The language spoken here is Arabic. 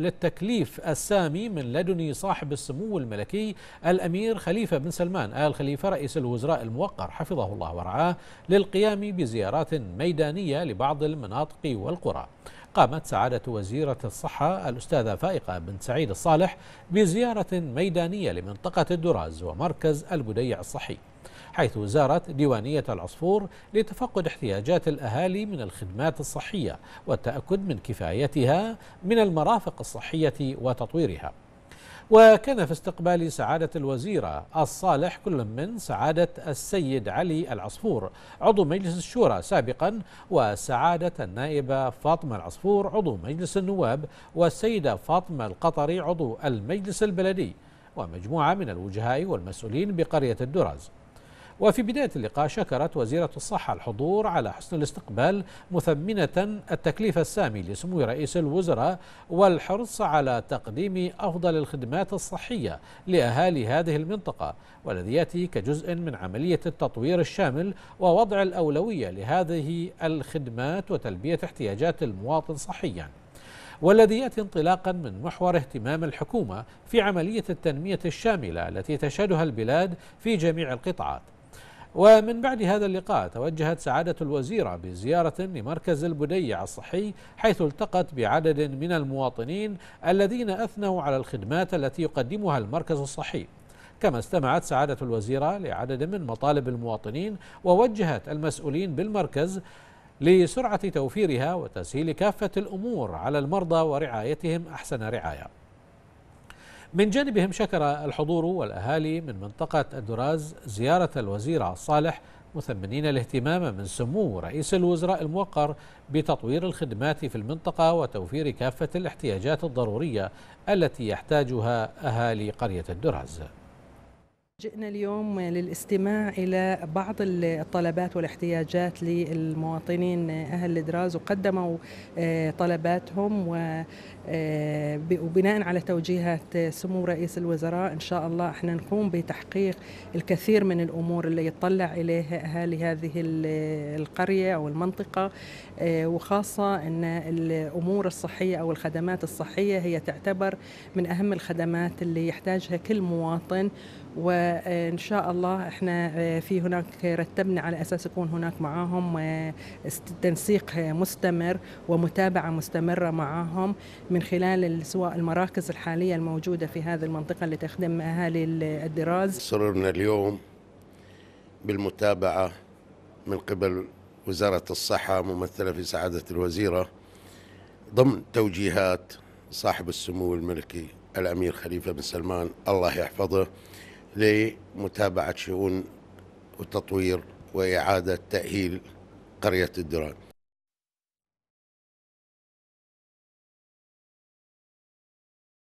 للتكليف السامي من لدن صاحب السمو الملكي الأمير خليفة بن سلمان آل خليفة رئيس الوزراء الموقر حفظه الله ورعاه للقيام بزيارات ميدانية لبعض المناطق والقرى قامت سعادة وزيرة الصحة الأستاذة فائقة بن سعيد الصالح بزيارة ميدانية لمنطقة الدراز ومركز البديع الصحي حيث زارت ديوانية العصفور لتفقد احتياجات الأهالي من الخدمات الصحية والتأكد من كفايتها من المرافق الصحية وتطويرها وكان في استقبال سعادة الوزيرة الصالح كل من سعادة السيد علي العصفور عضو مجلس الشورى سابقا وسعادة النائبة فاطمة العصفور عضو مجلس النواب والسيدة فاطمة القطري عضو المجلس البلدي ومجموعة من الوجهاء والمسؤولين بقرية الدرز وفي بداية اللقاء شكرت وزيرة الصحة الحضور على حسن الاستقبال مثمنة التكليف السامي لسمو رئيس الوزراء والحرص على تقديم أفضل الخدمات الصحية لأهالي هذه المنطقة والذي يأتي كجزء من عملية التطوير الشامل ووضع الأولوية لهذه الخدمات وتلبية احتياجات المواطن صحيا والذي ياتي انطلاقا من محور اهتمام الحكومه في عمليه التنميه الشامله التي تشهدها البلاد في جميع القطاعات ومن بعد هذا اللقاء توجهت سعادة الوزيرة بزيارة لمركز البديع الصحي حيث التقت بعدد من المواطنين الذين أثنوا على الخدمات التي يقدمها المركز الصحي كما استمعت سعادة الوزيرة لعدد من مطالب المواطنين ووجهت المسؤولين بالمركز لسرعة توفيرها وتسهيل كافة الأمور على المرضى ورعايتهم أحسن رعاية من جانبهم شكر الحضور والأهالي من منطقة الدراز زيارة الوزير الصالح مثمنين الاهتمام من سمو رئيس الوزراء الموقر بتطوير الخدمات في المنطقة وتوفير كافة الاحتياجات الضرورية التي يحتاجها أهالي قرية الدراز جئنا اليوم للاستماع إلى بعض الطلبات والاحتياجات للمواطنين أهل الدراز وقدموا آه، طلباتهم آه، وبناء على توجيهات سمو رئيس الوزراء إن شاء الله احنا نقوم بتحقيق الكثير من الأمور اللي يطلع إليها أهالي هذه القرية أو المنطقة آه، وخاصة أن الأمور الصحية أو الخدمات الصحية هي تعتبر من أهم الخدمات اللي يحتاجها كل مواطن و فان شاء الله احنا آه، في هناك رتبنا على اساس يكون هناك معاهم آه، تنسيق مستمر ومتابعه مستمره معاهم من خلال سواء المراكز الحاليه الموجوده في هذه المنطقه اللي تخدم اهالي الدراز. سررنا اليوم بالمتابعه من قبل وزاره الصحه ممثله في سعاده الوزيره ضمن توجيهات صاحب السمو الملكي الامير خليفه بن سلمان الله يحفظه لمتابعة شؤون وتطوير وإعادة تأهيل قرية الدران